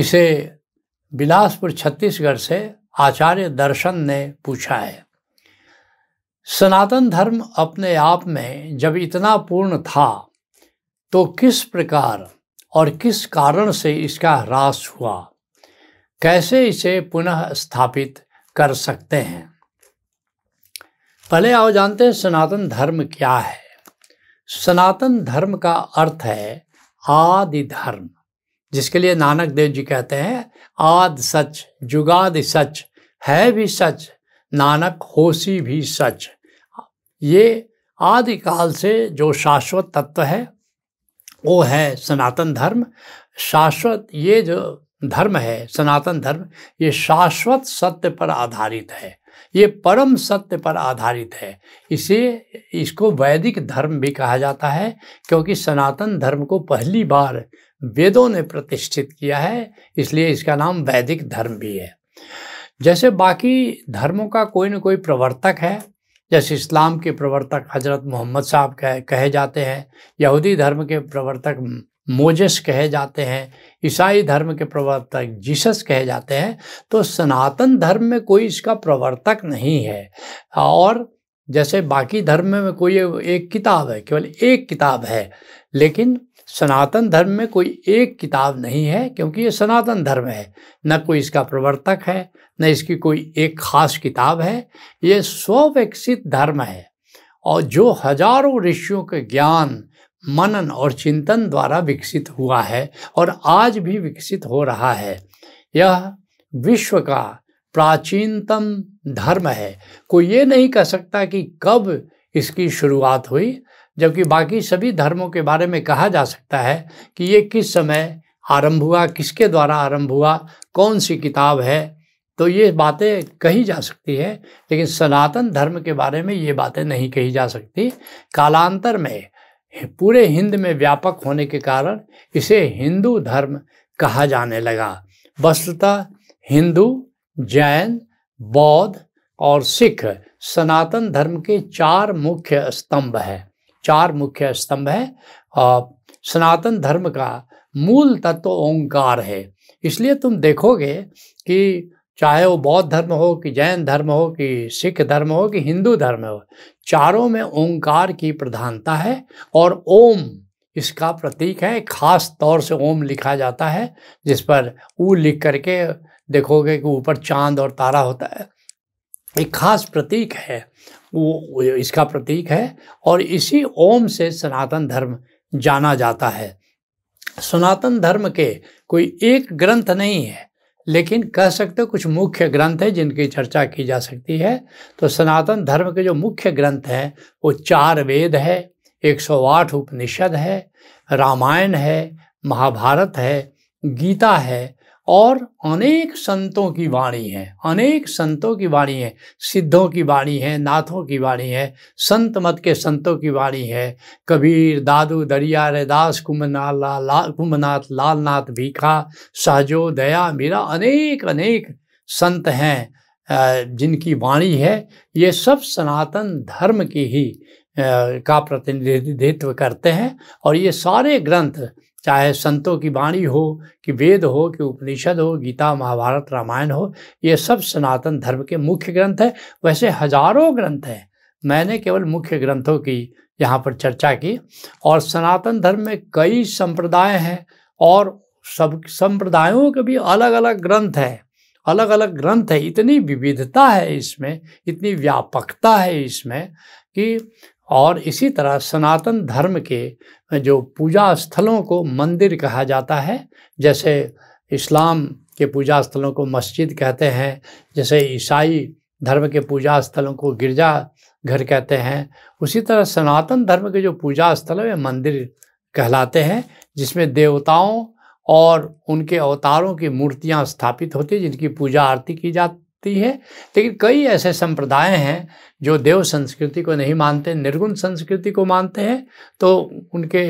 इसे बिलासपुर छत्तीसगढ़ से आचार्य दर्शन ने पूछा है सनातन धर्म अपने आप में जब इतना पूर्ण था तो किस प्रकार और किस कारण से इसका ह्रास हुआ कैसे इसे पुनः स्थापित कर सकते हैं पहले आओ जानते हैं सनातन धर्म क्या है सनातन धर्म का अर्थ है आदि धर्म जिसके लिए नानक देव जी कहते हैं आद सच जुगाद सच है भी सच नानक होशी भी सच ये आदिकाल से जो शाश्वत तत्व है वो है सनातन धर्म शाश्वत ये जो धर्म है सनातन धर्म ये शाश्वत सत्य पर आधारित है ये परम सत्य पर आधारित है इसे इसको वैदिक धर्म भी कहा जाता है क्योंकि सनातन धर्म को पहली बार वेदों ने प्रतिष्ठित किया है इसलिए इसका नाम वैदिक धर्म भी है जैसे बाकी धर्मों का कोई ना कोई प्रवर्तक है जैसे इस्लाम के प्रवर्तक हजरत मोहम्मद साहब कह कहे जाते हैं यहूदी धर्म के प्रवर्तक मोजस कहे जाते हैं ईसाई धर्म के प्रवर्तक जीसस कहे जाते हैं तो सनातन धर्म में कोई इसका प्रवर्तक नहीं है और जैसे बाकी धर्म में कोई एक किताब है केवल एक किताब है लेकिन सनातन धर्म में कोई एक किताब नहीं है क्योंकि ये सनातन धर्म है न कोई इसका प्रवर्तक है न इसकी कोई एक खास किताब है ये स्वविकसित धर्म है और जो हजारों ऋषियों के ज्ञान मनन और चिंतन द्वारा विकसित हुआ है और आज भी विकसित हो रहा है यह विश्व का प्राचीनतम धर्म है कोई ये नहीं कह सकता कि कब इसकी शुरुआत हुई जबकि बाकी सभी धर्मों के बारे में कहा जा सकता है कि ये किस समय आरंभ हुआ किसके द्वारा आरंभ हुआ कौन सी किताब है तो ये बातें कही जा सकती है लेकिन सनातन धर्म के बारे में ये बातें नहीं कही जा सकती कालांतर में पूरे हिंद में व्यापक होने के कारण इसे हिंदू धर्म कहा जाने लगा वस्तुतः हिंदू जैन बौद्ध और सिख सनातन धर्म के चार मुख्य स्तंभ हैं चार मुख्य स्तंभ है और सनातन धर्म का मूल तत्व ओंकार है इसलिए तुम देखोगे कि चाहे वो बौद्ध धर्म हो कि जैन धर्म हो कि सिख धर्म हो कि हिंदू धर्म हो चारों में ओंकार की प्रधानता है और ओम इसका प्रतीक है खास तौर से ओम लिखा जाता है जिस पर ऊ लिख करके देखोगे कि ऊपर चांद और तारा होता है एक खास प्रतीक है वो इसका प्रतीक है और इसी ओम से सनातन धर्म जाना जाता है सनातन धर्म के कोई एक ग्रंथ नहीं है लेकिन कह सकते कुछ मुख्य ग्रंथ है जिनकी चर्चा की जा सकती है तो सनातन धर्म के जो मुख्य ग्रंथ हैं वो चार वेद है 108 उपनिषद है रामायण है महाभारत है गीता है और अनेक संतों की वाणी है अनेक संतों की वाणी है सिद्धों की वाणी है नाथों की वाणी है संत मत के संतों की वाणी है कबीर दादू दरिया रैदास कुमनाथ ला, कुमनाथ लालनाथ भीखा साजो दया मीरा अनेक अनेक संत हैं जिनकी वाणी है ये सब सनातन धर्म की ही का प्रतिनिधित्व करते हैं और ये सारे ग्रंथ चाहे संतों की वाणी हो कि वेद हो कि उपनिषद हो गीता महाभारत रामायण हो ये सब सनातन धर्म के मुख्य ग्रंथ हैं वैसे हजारों ग्रंथ हैं मैंने केवल मुख्य ग्रंथों की यहाँ पर चर्चा की और सनातन धर्म में कई संप्रदाय हैं और सब संप्रदायों के भी अलग अलग ग्रंथ हैं अलग अलग ग्रंथ है इतनी विविधता है इसमें इतनी व्यापकता है इसमें कि और इसी तरह सनातन धर्म के जो पूजा स्थलों को मंदिर कहा जाता है जैसे इस्लाम के पूजा स्थलों को मस्जिद कहते हैं जैसे ईसाई धर्म के पूजा स्थलों को गिरजा घर कहते हैं उसी तरह सनातन धर्म के जो पूजा स्थल है मंदिर कहलाते हैं जिसमें देवताओं और उनके अवतारों की मूर्तियां स्थापित होती हैं जिनकी पूजा आरती की जा सकती है लेकिन कई ऐसे संप्रदाय हैं जो देव संस्कृति को नहीं मानते निर्गुण संस्कृति को मानते हैं तो उनके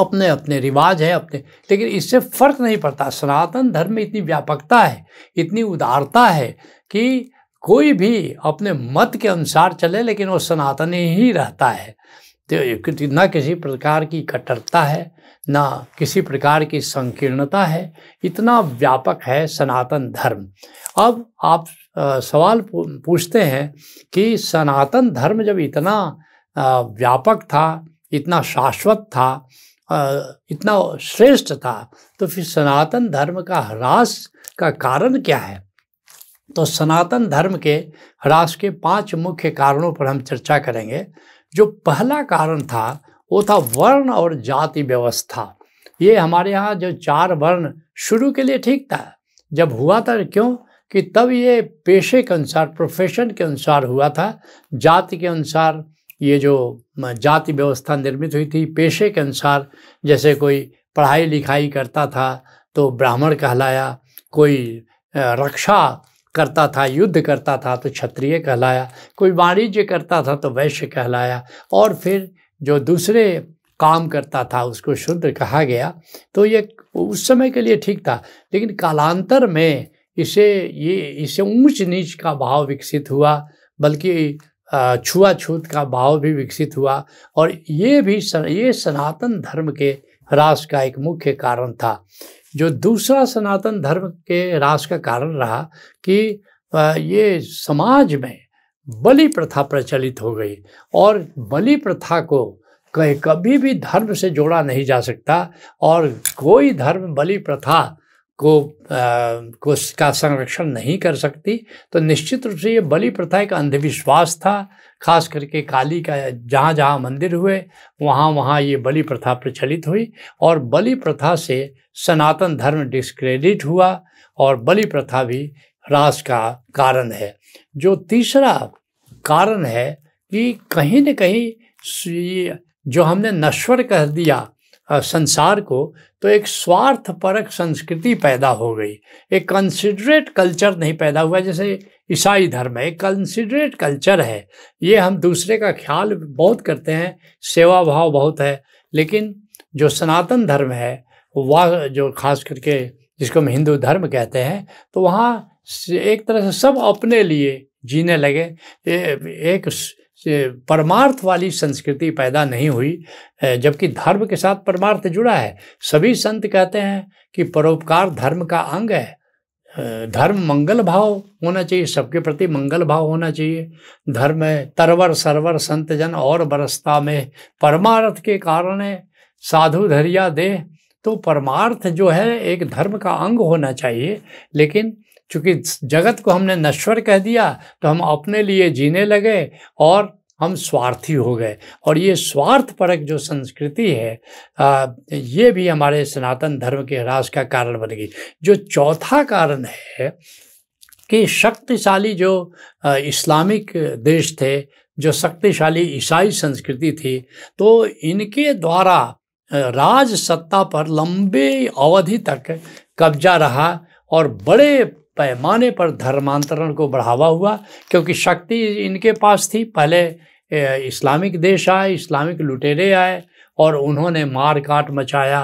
अपने अपने रिवाज है अपने लेकिन इससे फर्क नहीं पड़ता सनातन धर्म में इतनी व्यापकता है इतनी उदारता है कि कोई भी अपने मत के अनुसार चले लेकिन वो सनातनी ही रहता है तो न किसी प्रकार की कट्टरता है ना किसी प्रकार की संकीर्णता है इतना व्यापक है सनातन धर्म अब आप सवाल पूछते हैं कि सनातन धर्म जब इतना व्यापक था इतना शाश्वत था इतना श्रेष्ठ था तो फिर सनातन धर्म का ह्रास का कारण क्या है तो सनातन धर्म के ह्रास के पांच मुख्य कारणों पर हम चर्चा करेंगे जो पहला कारण था वो था वर्ण और जाति व्यवस्था ये हमारे यहाँ जो चार वर्ण शुरू के लिए ठीक था जब हुआ था क्यों कि तब ये पेशे के अनुसार प्रोफेशन के अनुसार हुआ था जाति के अनुसार ये जो जाति व्यवस्था निर्मित हुई थी पेशे के अनुसार जैसे कोई पढ़ाई लिखाई करता था तो ब्राह्मण कहलाया कोई रक्षा करता था युद्ध करता था तो क्षत्रिय कहलाया कोई वाणिज्य करता था तो वैश्य कहलाया और फिर जो दूसरे काम करता था उसको शूद्र कहा गया तो ये उस समय के लिए ठीक था लेकिन कालांतर में इसे ये इसे ऊंच नीच का भाव विकसित हुआ बल्कि छुआछूत का भाव भी विकसित हुआ और ये भी सन, ये सनातन धर्म के ह्रास का एक मुख्य कारण था जो दूसरा सनातन धर्म के ह्रास का कारण रहा कि ये समाज में बलि प्रथा प्रचलित हो गई और बलि प्रथा को कहीं कभी भी धर्म से जोड़ा नहीं जा सकता और कोई धर्म बलि प्रथा को आ, को का संरक्षण नहीं कर सकती तो निश्चित रूप से ये बलि प्रथा एक अंधविश्वास था खास करके काली का जहाँ जहाँ मंदिर हुए वहाँ वहाँ ये बलि प्रथा प्रचलित हुई और बलि प्रथा से सनातन धर्म डिस्क्रेडिट हुआ और बलि प्रथा भी राज का कारण है जो तीसरा कारण है कि कहीं न कहीं जो हमने नश्वर कर दिया संसार को तो एक स्वार्थ परक संस्कृति पैदा हो गई एक कंसिडरेट कल्चर नहीं पैदा हुआ जैसे ईसाई धर्म है एक कंसिडरेट कल्चर है ये हम दूसरे का ख्याल बहुत करते हैं सेवा भाव बहुत है लेकिन जो सनातन धर्म है वह जो खास करके जिसको हम हिंदू धर्म कहते हैं तो वहाँ एक तरह से सब अपने लिए जीने लगे एक परमार्थ वाली संस्कृति पैदा नहीं हुई जबकि धर्म के साथ परमार्थ जुड़ा है सभी संत कहते हैं कि परोपकार धर्म का अंग है धर्म मंगल भाव होना चाहिए सबके प्रति मंगल भाव होना चाहिए धर्म तरवर सरवर संत जन और बरसता में परमार्थ के कारण साधु धरिया देह तो परमार्थ जो है एक धर्म का अंग होना चाहिए लेकिन चूँकि जगत को हमने नश्वर कह दिया तो हम अपने लिए जीने लगे और हम स्वार्थी हो गए और ये स्वार्थ परक जो संस्कृति है आ, ये भी हमारे सनातन धर्म के ह्रास का कारण बन गई जो चौथा कारण है कि शक्तिशाली जो इस्लामिक देश थे जो शक्तिशाली ईसाई संस्कृति थी तो इनके द्वारा राज सत्ता पर लंबे अवधि तक कब्जा रहा और बड़े पैमाने पर धर्मांतरण को बढ़ावा हुआ क्योंकि शक्ति इनके पास थी पहले इस्लामिक देश आए इस्लामिक लुटेरे आए और उन्होंने मार काट मचाया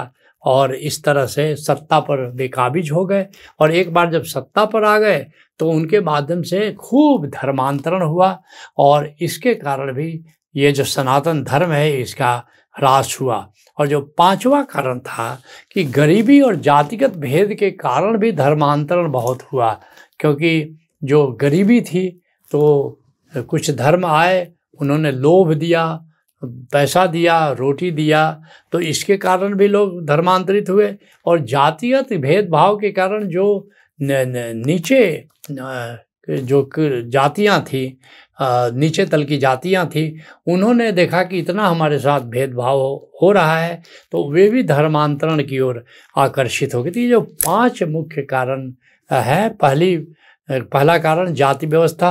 और इस तरह से सत्ता पर बेकाबिज हो गए और एक बार जब सत्ता पर आ गए तो उनके माध्यम से खूब धर्मांतरण हुआ और इसके कारण भी ये जो सनातन धर्म है इसका ह्रास हुआ और जो पांचवा कारण था कि गरीबी और जातिगत भेद के कारण भी धर्मांतरण बहुत हुआ क्योंकि जो गरीबी थी तो कुछ धर्म आए उन्होंने लोभ दिया पैसा दिया रोटी दिया तो इसके कारण भी लोग धर्मांतरित हुए और जातिगत भेदभाव के कारण जो नीचे जो जातियाँ थी नीचे तल की जातियाँ थी उन्होंने देखा कि इतना हमारे साथ भेदभाव हो रहा है तो वे भी धर्मांतरण की ओर आकर्षित हो गई थी तो जो पांच मुख्य कारण है पहली पहला कारण जाति व्यवस्था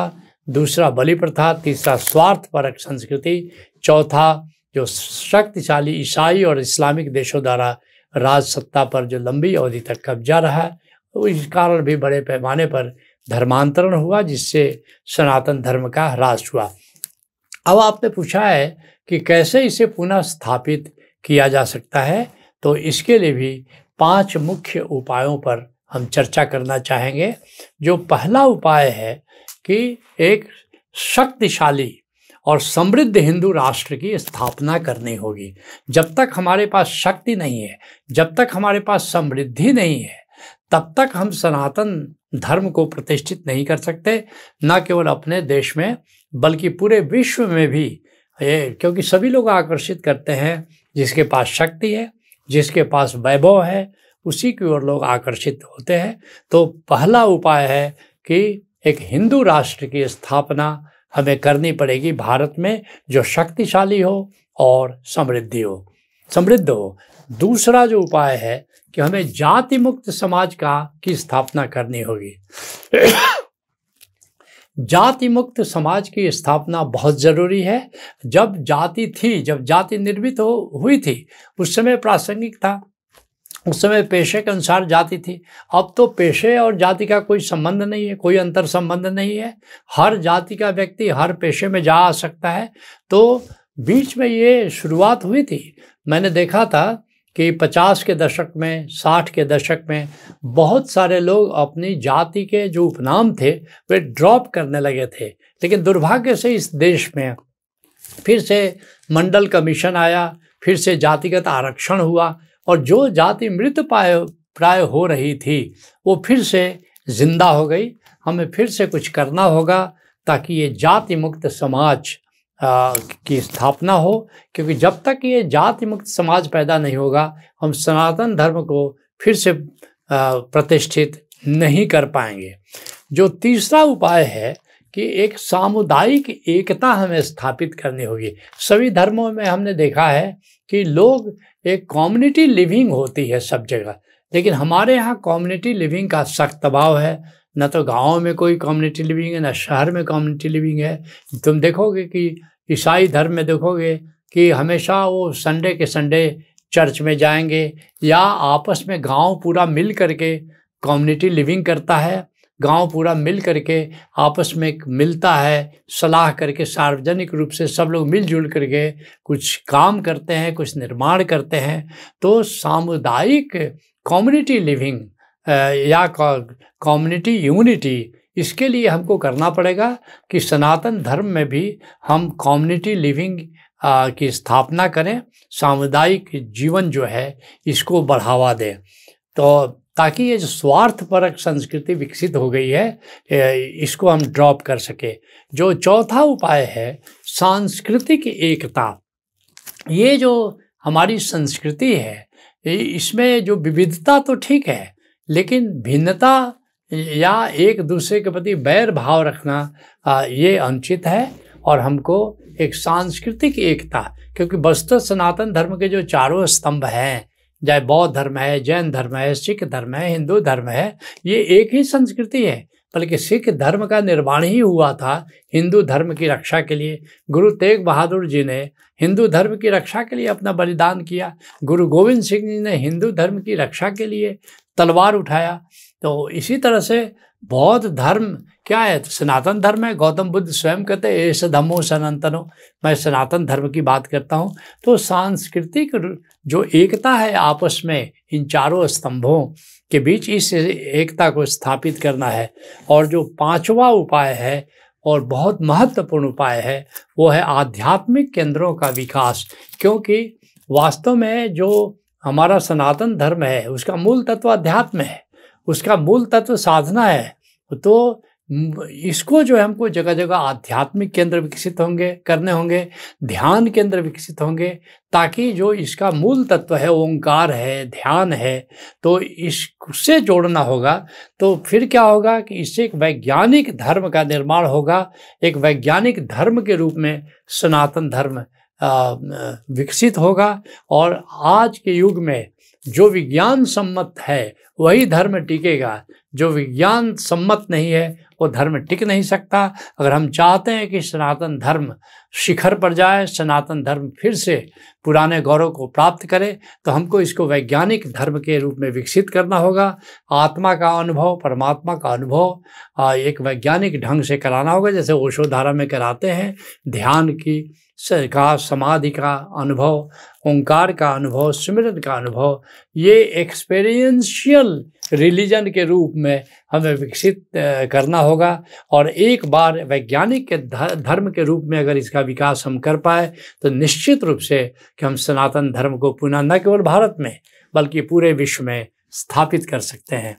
दूसरा बलि प्रथा तीसरा स्वार्थ परक संस्कृति चौथा जो शक्तिशाली ईसाई और इस्लामिक देशों द्वारा राजसत्ता पर जो लंबी अवधि तक कब्जा रहा तो इस कारण भी बड़े पैमाने पर धर्मांतरण हुआ जिससे सनातन धर्म का ह्रास हुआ अब आपने पूछा है कि कैसे इसे पुनः स्थापित किया जा सकता है तो इसके लिए भी पांच मुख्य उपायों पर हम चर्चा करना चाहेंगे जो पहला उपाय है कि एक शक्तिशाली और समृद्ध हिंदू राष्ट्र की स्थापना करनी होगी जब तक हमारे पास शक्ति नहीं है जब तक हमारे पास समृद्धि नहीं है तब तक हम सनातन धर्म को प्रतिष्ठित नहीं कर सकते न केवल अपने देश में बल्कि पूरे विश्व में भी ये क्योंकि सभी लोग आकर्षित करते हैं जिसके पास शक्ति है जिसके पास वैभव है उसी की ओर लोग आकर्षित होते हैं तो पहला उपाय है कि एक हिंदू राष्ट्र की स्थापना हमें करनी पड़ेगी भारत में जो शक्तिशाली हो और समृद्धि हो समृद्ध हो दूसरा जो उपाय है कि हमें जाति मुक्त समाज का की स्थापना करनी होगी जाति मुक्त समाज की स्थापना बहुत ज़रूरी है जब जाति थी जब जाति निर्मित हो हुई थी उस समय प्रासंगिक था उस समय पेशे के अनुसार जाति थी अब तो पेशे और जाति का कोई संबंध नहीं है कोई अंतर संबंध नहीं है हर जाति का व्यक्ति हर पेशे में जा सकता है तो बीच में ये शुरुआत हुई थी मैंने देखा था कि पचास के दशक में साठ के दशक में बहुत सारे लोग अपनी जाति के जो उपनाम थे वे ड्रॉप करने लगे थे लेकिन दुर्भाग्य से इस देश में फिर से मंडल कमीशन आया फिर से जातिगत आरक्षण हुआ और जो जाति मृत पाए प्राय हो रही थी वो फिर से ज़िंदा हो गई हमें फिर से कुछ करना होगा ताकि ये जाति मुक्त समाज की स्थापना हो क्योंकि जब तक ये जाति मुक्त समाज पैदा नहीं होगा हम सनातन धर्म को फिर से प्रतिष्ठित नहीं कर पाएंगे जो तीसरा उपाय है कि एक सामुदायिक एकता हमें स्थापित करनी होगी सभी धर्मों में हमने देखा है कि लोग एक कम्युनिटी लिविंग होती है सब जगह लेकिन हमारे यहाँ कम्युनिटी लिविंग का सख्त दबाव है ना तो गाँव में कोई कम्युनिटी लिविंग है ना शहर में कम्युनिटी लिविंग है तुम देखोगे कि ईसाई धर्म में देखोगे कि हमेशा वो संडे के संडे चर्च में जाएंगे या आपस में गांव पूरा मिल करके कम्युनिटी लिविंग करता है गांव पूरा मिल करके आपस में मिलता है सलाह करके सार्वजनिक रूप से सब लोग मिलजुल करके कुछ काम करते हैं कुछ निर्माण करते हैं तो सामुदायिक कम्युनिटी लिविंग या कम्युनिटी यूनिटी इसके लिए हमको करना पड़ेगा कि सनातन धर्म में भी हम कम्युनिटी लिविंग की स्थापना करें सामुदायिक जीवन जो है इसको बढ़ावा दें तो ताकि ये जो स्वार्थपरक संस्कृति विकसित हो गई है इसको हम ड्रॉप कर सके जो चौथा उपाय है सांस्कृतिक एकता ये जो हमारी संस्कृति है इसमें जो विविधता तो ठीक है लेकिन भिन्नता या एक दूसरे के प्रति बैर भाव रखना ये अनुचित है और हमको एक सांस्कृतिक एकता क्योंकि वस्तु सनातन धर्म के जो चारों स्तंभ हैं चाहे बौद्ध धर्म है जैन धर्म है सिख धर्म है हिंदू धर्म है ये एक ही संस्कृति है बल्कि सिख धर्म का निर्माण ही हुआ था हिंदू धर्म की रक्षा के लिए गुरु तेग बहादुर जी ने हिंदू धर्म की रक्षा के लिए अपना बलिदान किया गुरु गोविंद सिंह जी ने हिंदू धर्म की रक्षा के लिए तलवार उठाया तो इसी तरह से बौद्ध धर्म क्या है तो सनातन धर्म है गौतम बुद्ध स्वयं कहते हैं ऐसे धमो सनातनों मैं सनातन धर्म की बात करता हूँ तो सांस्कृतिक जो एकता है आपस में इन चारों स्तंभों के बीच इस एकता को स्थापित करना है और जो पांचवा उपाय है और बहुत महत्वपूर्ण उपाय है वो है आध्यात्मिक केंद्रों का विकास क्योंकि वास्तव में जो हमारा सनातन धर्म है उसका मूल तत्व अध्यात्म है उसका मूल तत्व साधना है तो इसको जो है हमको जगह जगह आध्यात्मिक केंद्र विकसित होंगे करने होंगे ध्यान केंद्र विकसित होंगे ताकि जो इसका मूल तत्व है ओंकार है ध्यान है तो इससे जोड़ना होगा तो फिर क्या होगा कि इससे एक वैज्ञानिक धर्म का निर्माण होगा एक वैज्ञानिक धर्म के रूप में सनातन धर्म विकसित होगा और आज के युग में जो विज्ञान सम्मत है वही धर्म टिकेगा जो विज्ञान सम्मत नहीं है वो धर्म टिक नहीं सकता अगर हम चाहते हैं कि सनातन धर्म शिखर पर जाए सनातन धर्म फिर से पुराने गौरव को प्राप्त करे तो हमको इसको वैज्ञानिक धर्म के रूप में विकसित करना होगा आत्मा का अनुभव परमात्मा का अनुभव एक वैज्ञानिक ढंग से कराना होगा जैसे ओशोधारा में कराते हैं ध्यान की का समाधि का अनुभव ओंकार का अनुभव स्मृत का अनुभव ये एक्सपेरियंशियल रिलीजन के रूप में हमें विकसित करना होगा और एक बार वैज्ञानिक के धर्म के रूप में अगर इसका विकास हम कर पाए तो निश्चित रूप से कि हम सनातन धर्म को पुनः न केवल भारत में बल्कि पूरे विश्व में स्थापित कर सकते हैं